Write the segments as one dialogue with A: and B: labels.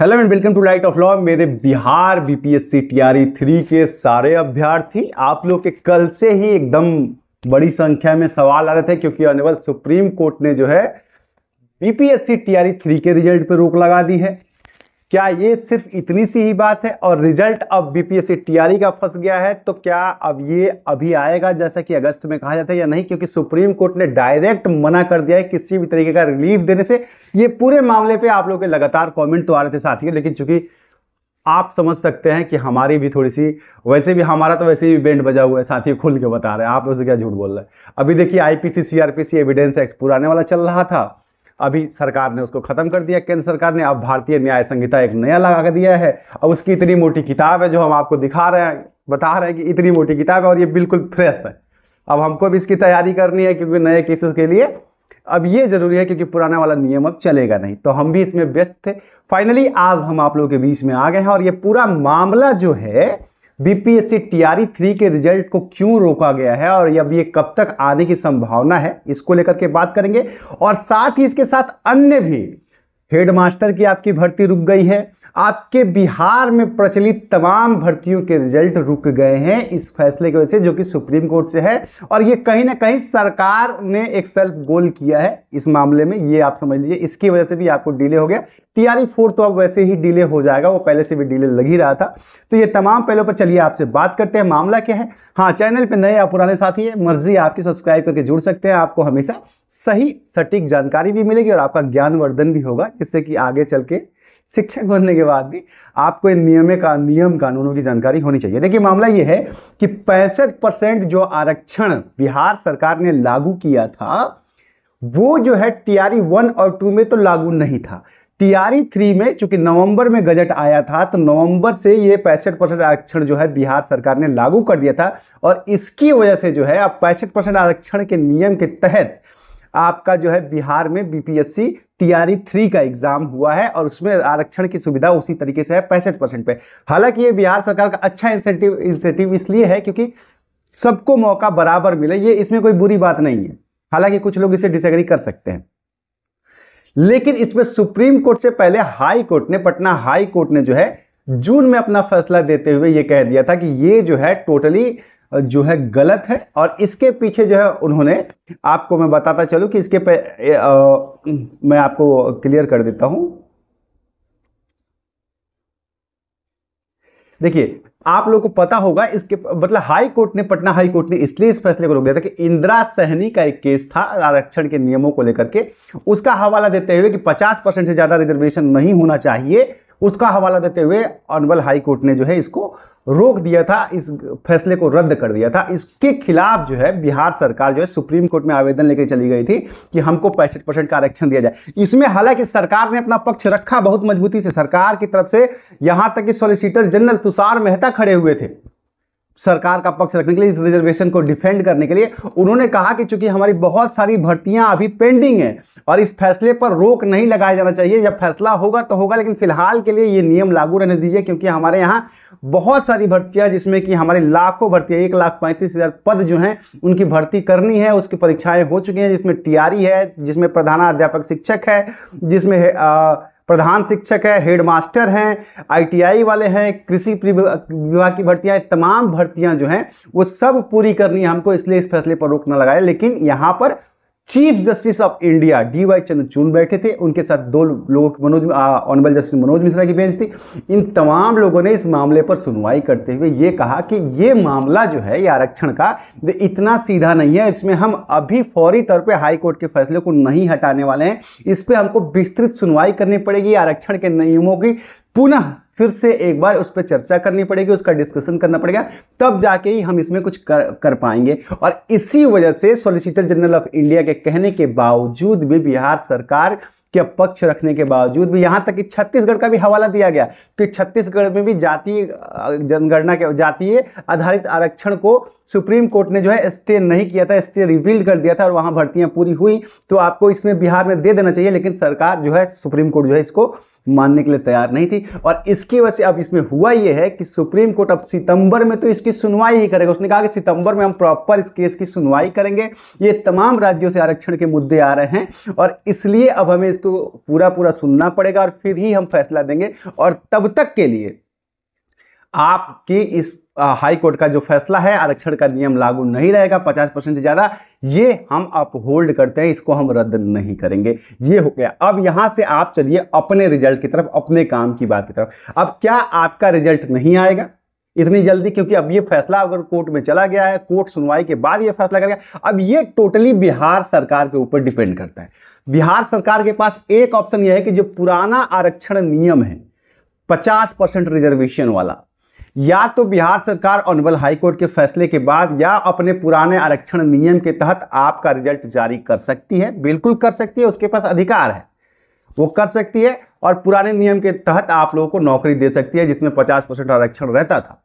A: hello and welcome to Light of Law मेरे Bihar BPSC TRE three के सारे अभ्यर्थी आप लोग के कल से ही एकदम बड़ी संख्या में सवाल आ रहे थे क्योंकि अनवल सुप्रीम कोर्ट ने जो है बीपीएससी टीआरई थ्री के रिजल्ट पर रोक लगा दी है क्या ये सिर्फ इतनी सी ही बात है और रिजल्ट अब बीपीएससी टीआरई का फंस गया है तो क्या अब ये अभी आएगा जैसा कि अगस्त में कहा जाता है या नहीं क्योंकि सुप्रीम कोर्ट ने डायरेक्ट मना कर दिया है किसी भी तरीके का रिलीफ देने से ये पूरे मामले पे आप लोग के लगातार कमेंट तो आ रहे थे साथ ही लेकिन चूंकि आप समझ सकते हैं कि हमारी भी थोड़ी सी वैसे भी हमारा तो वैसे भी बैंड बजा हुआ है साथ ही खुल के बता रहे हैं आप लोग क्या झूठ बोल रहे हैं अभी देखिए आईपीसी सीआरपीसी एविडेंस एक्स पुराने वाला चल रहा था अभी सरकार ने उसको ख़त्म कर दिया केंद्र सरकार ने अब भारतीय न्याय संहिता एक नया लगा दिया है अब उसकी इतनी मोटी किताब है जो हम आपको दिखा रहे हैं बता रहे हैं कि इतनी मोटी किताब है और ये बिल्कुल फ्रेश है अब हमको भी इसकी तैयारी करनी है क्योंकि नए केसेस के लिए अब ये ज़रूरी है क्योंकि पुराना वाला नियम अब चलेगा नहीं तो हम भी इसमें व्यस्त थे फाइनली आज हम आप लोगों के बीच में आ गए हैं और ये पूरा मामला जो है बीपीएससी टीआरई थ्री के रिजल्ट को क्यों रोका गया है और अब ये कब तक आने की संभावना है इसको लेकर के बात करेंगे और साथ ही इसके साथ अन्य भी हेडमास्टर की आपकी भर्ती रुक गई है आपके बिहार में प्रचलित तमाम भर्तियों के रिजल्ट रुक गए हैं इस फैसले की वजह से जो कि सुप्रीम कोर्ट से है और ये कहीं ना कहीं सरकार ने एक सेल्फ गोल किया है इस मामले में ये आप समझ लीजिए इसकी वजह से भी आपको डिले हो गया टीआरई फोर तो अब वैसे ही डिले हो जाएगा वो पहले से भी डिले लग ही रहा था तो ये तमाम पहलों पर चलिए आपसे बात करते हैं मामला क्या है हाँ चैनल पर नए या पुराने साथी है मर्जी आपकी सब्सक्राइब करके जुड़ सकते हैं आपको हमेशा सही सटीक जानकारी भी मिलेगी और आपका ज्ञानवर्धन भी होगा जिससे कि आगे चल के शिक्षक बनने के बाद भी आपको इन नियमे का नियम कानूनों की जानकारी होनी चाहिए देखिए मामला ये है कि पैंसठ परसेंट जो आरक्षण बिहार सरकार ने लागू किया था वो जो है टीआरई वन और टू में तो लागू नहीं था टीआरई थ्री में चूंकि नवंबर में गजट आया था तो नवंबर से ये पैंसठ परसेंट आरक्षण जो है बिहार सरकार ने लागू कर दिया था और इसकी वजह से जो है अब पैंसठ परसेंट आरक्षण के नियम के तहत आपका जो है बिहार में बीपीएससी टीआरई थ्री का एग्जाम हुआ है और उसमें आरक्षण की सुविधा उसी तरीके से है पैंसठ परसेंट पे हालांकि ये बिहार सरकार का अच्छा इंसेंटिव इंसेंटिव इसलिए है क्योंकि सबको मौका बराबर मिले ये इसमें कोई बुरी बात नहीं है हालांकि कुछ लोग इसे डिसग्री कर सकते हैं लेकिन इसमें सुप्रीम कोर्ट से पहले हाई कोर्ट ने पटना हाई कोर्ट ने जो है जून में अपना फैसला देते हुए ये कह दिया था कि ये जो है टोटली जो है गलत है और इसके पीछे जो है उन्होंने आपको मैं बताता चलूँ कि इसके पे आ, मैं आपको क्लियर कर देता हूँ देखिए आप लोगों को पता होगा इसके मतलब हाई कोर्ट ने पटना हाई कोर्ट ने इसलिए इस फैसले को रोक दिया था कि इंदिरा सहनी का एक केस था आरक्षण के नियमों को लेकर के उसका हवाला देते हुए कि 50 परसेंट से ज़्यादा रिजर्वेशन नहीं होना चाहिए उसका हवाला देते हुए ऑनबल हाई कोर्ट ने जो है इसको रोक दिया था इस फैसले को रद्द कर दिया था इसके खिलाफ जो है बिहार सरकार जो है सुप्रीम कोर्ट में आवेदन लेकर चली गई थी कि हमको पैंसठ परसेंट का आरक्षण दिया जाए इसमें हालांकि सरकार ने अपना पक्ष रखा बहुत मजबूती से सरकार की तरफ से यहाँ तक कि सॉलिसिटर जनरल तुषार मेहता खड़े हुए थे सरकार का पक्ष रखने के लिए इस रिजर्वेशन को डिफेंड करने के लिए उन्होंने कहा कि चूंकि हमारी बहुत सारी भर्तियां अभी पेंडिंग हैं और इस फैसले पर रोक नहीं लगाया जाना चाहिए जब फैसला होगा तो होगा लेकिन फिलहाल के लिए ये नियम लागू रहने दीजिए क्योंकि हमारे यहाँ बहुत सारी भर्तियां जिसमें कि हमारे लाखों भर्तियाँ एक लाख पैंतीस हज़ार पद जो हैं उनकी भर्ती करनी है उसकी परीक्षाएँ हो चुकी हैं जिसमें टी है जिसमें प्रधानाध्यापक शिक्षक है जिसमें आ, प्रधान शिक्षक है हेडमास्टर हैं आईटीआई वाले हैं कृषि विभाग की भर्तियाँ तमाम भर्तियाँ जो हैं वो सब पूरी करनी है हमको इसलिए इस फैसले पर रोक न लगाए लेकिन यहाँ पर chief justice of India D Y Chandrachud बैठे थे उनके साथ दो लोगों की मनोज ऑनरेबल जस्टिस मनोज मिश्रा की बेंच थी इन तमाम लोगों ने इस मामले पर सुनवाई करते हुए ये कहा कि ये मामला जो है ये आरक्षण का ये इतना सीधा नहीं है इसमें हम अभी फौरी तौर पे हाई कोर्ट के फैसले को नहीं हटाने वाले हैं इस पर हमको विस्तृत सुनवाई करनी पड़ेगी आरक्षण के नियमों की पुनः फिर से एक बार उस पर चर्चा करनी पड़ेगी उसका डिस्कशन करना पड़ेगा तब जाके ही हम इसमें कुछ कर कर पाएंगे और इसी वजह से सॉलिसिटर जनरल ऑफ इंडिया के कहने के बावजूद भी बिहार सरकार के पक्ष रखने के बावजूद भी यहाँ तक कि छत्तीसगढ़ का भी हवाला दिया गया कि छत्तीसगढ़ में भी जातीय जनगणना के जातीय आधारित आरक्षण को सुप्रीम कोर्ट ने जो है स्टे नहीं किया था स्टे रिवील्ड कर दिया था और वहाँ भर्तियाँ पूरी हुई तो आपको इसमें बिहार में दे देना चाहिए लेकिन सरकार जो है सुप्रीम कोर्ट जो है इसको मानने के लिए तैयार नहीं थी और इसकी वजह से अब इसमें हुआ यह है कि सुप्रीम कोर्ट अब सितंबर में तो इसकी सुनवाई ही करेगा उसने कहा कि सितंबर में हम प्रॉपर इस केस की सुनवाई करेंगे ये तमाम राज्यों से आरक्षण के मुद्दे आ रहे हैं और इसलिए अब हमें इसको पूरा पूरा सुनना पड़ेगा और फिर ही हम फैसला देंगे और तब तक के लिए आपकी इस हाई कोर्ट का जो फैसला है आरक्षण का नियम लागू नहीं रहेगा 50 परसेंट ज़्यादा ये हम अपहोल्ड करते हैं इसको हम रद्द नहीं करेंगे ये हो गया अब यहाँ से आप चलिए अपने रिजल्ट की तरफ अपने काम की बात की तरफ अब क्या आपका रिजल्ट नहीं आएगा इतनी जल्दी क्योंकि अब ये फैसला अगर कोर्ट में चला गया है कोर्ट सुनवाई के बाद ये फैसला करेगा अब ये टोटली बिहार सरकार के ऊपर डिपेंड करता है बिहार सरकार के पास एक ऑप्शन यह है कि जो पुराना आरक्षण नियम है 50 परसेंट रिजर्वेशन वाला या तो बिहार सरकार ऑनबल हाईकोर्ट के फैसले के बाद या अपने पुराने आरक्षण नियम के तहत आपका रिजल्ट जारी कर सकती है बिल्कुल कर सकती है उसके पास अधिकार है वो कर सकती है और पुराने नियम के तहत आप लोगों को नौकरी दे सकती है जिसमें 50 परसेंट आरक्षण रहता था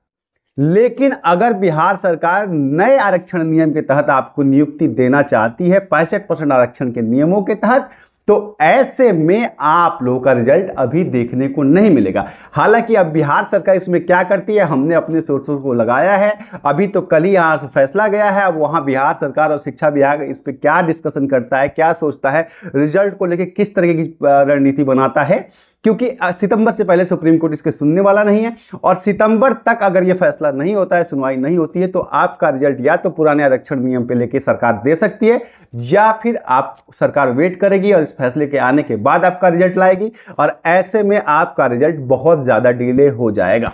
A: लेकिन अगर बिहार सरकार नए आरक्षण नियम के तहत आपको नियुक्ति देना चाहती है पैंसठ परसेंट आरक्षण के नियमों के तहत तो ऐसे में आप लोगों का रिजल्ट अभी देखने को नहीं मिलेगा हालांकि अब बिहार सरकार इसमें क्या करती है हमने अपने सोर्सों को लगाया है अभी तो कल ही यहाँ से फैसला गया है अब वहाँ बिहार सरकार और शिक्षा विभाग इस पर क्या डिस्कशन करता है क्या सोचता है रिजल्ट को लेकर किस तरह की रणनीति बनाता है क्योंकि सितंबर से पहले सुप्रीम कोर्ट इसके सुनने वाला नहीं है और सितंबर तक अगर ये फैसला नहीं होता है सुनवाई नहीं होती है तो आपका रिजल्ट या तो पुराने आरक्षण नियम पे लेके सरकार दे सकती है या फिर आप सरकार वेट करेगी और इस फैसले के आने के बाद आपका रिजल्ट लाएगी और ऐसे में आपका रिजल्ट बहुत ज़्यादा डिले हो जाएगा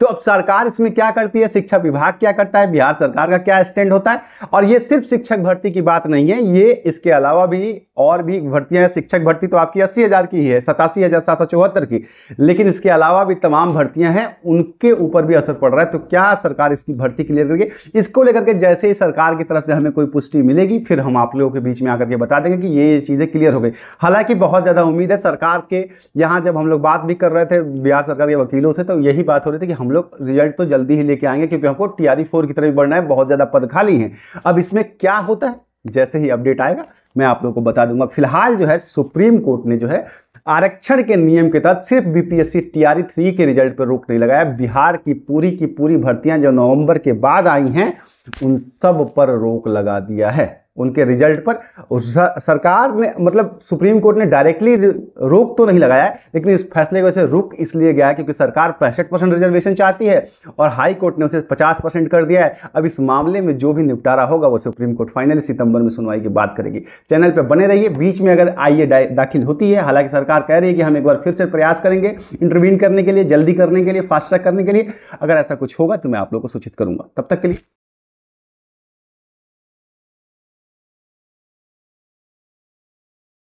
A: तो अब सरकार इसमें क्या करती है शिक्षा विभाग क्या करता है बिहार सरकार का क्या स्टैंड होता है और ये सिर्फ शिक्षक भर्ती की बात नहीं है ये इसके अलावा भी और भी भर्तियां हैं शिक्षक भर्ती तो आपकी अस्सी हज़ार की है सतासी हज़ार सात सौ चौहत्तर की लेकिन इसके अलावा भी तमाम भर्तियां हैं उनके ऊपर भी असर पड़ रहा है तो क्या सरकार इसकी भर्ती क्लियर करके इसको लेकर के जैसे ही सरकार की तरफ से हमें कोई पुष्टि मिलेगी फिर हम आप लोगों के बीच में आकर के बता देंगे कि ये चीज़ें क्लियर हो गई हालांकि बहुत ज़्यादा उम्मीद है सरकार के यहाँ जब हम लोग बात भी कर रहे थे बिहार सरकार के वकीलों से तो यही बात हो रही थी कि हम हम लोग रिजल्ट तो जल्दी ही लेके आएंगे क्योंकि हमको टी आर फोर की तरफ बढ़ना है बहुत ज़्यादा पद खाली हैं अब इसमें क्या होता है जैसे ही अपडेट आएगा मैं आप लोगों को बता दूंगा फिलहाल जो है सुप्रीम कोर्ट ने जो है आरक्षण के नियम के तहत सिर्फ बीपीएससी टीआरई थ्री के रिजल्ट पर रोक नहीं लगाया बिहार की पूरी की पूरी भर्तियां जो नवंबर के बाद आई हैं उन सब पर रोक लगा दिया है उनके रिजल्ट पर सरकार ने मतलब सुप्रीम कोर्ट ने डायरेक्टली रोक तो नहीं लगाया लेकिन इस फैसले की वजह से रुक इसलिए गया है क्योंकि सरकार पैंसठ परसेंट रिजर्वेशन चाहती है और हाई कोर्ट ने उसे पचास परसेंट कर दिया है अब इस मामले में जो भी निपटारा होगा वो सुप्रीम कोर्ट फाइनली सितंबर में सुनवाई की बात करेगी चैनल पर बने रहिए बीच में अगर आई दाखिल होती है हालांकि सरकार कह रही है कि हम एक बार फिर से प्रयास करेंगे इंटरवीन करने के लिए जल्दी करने के लिए फास्ट ट्रैक करने के लिए अगर ऐसा कुछ होगा तो मैं आप लोग को सूचित करूँगा तब तक के लिए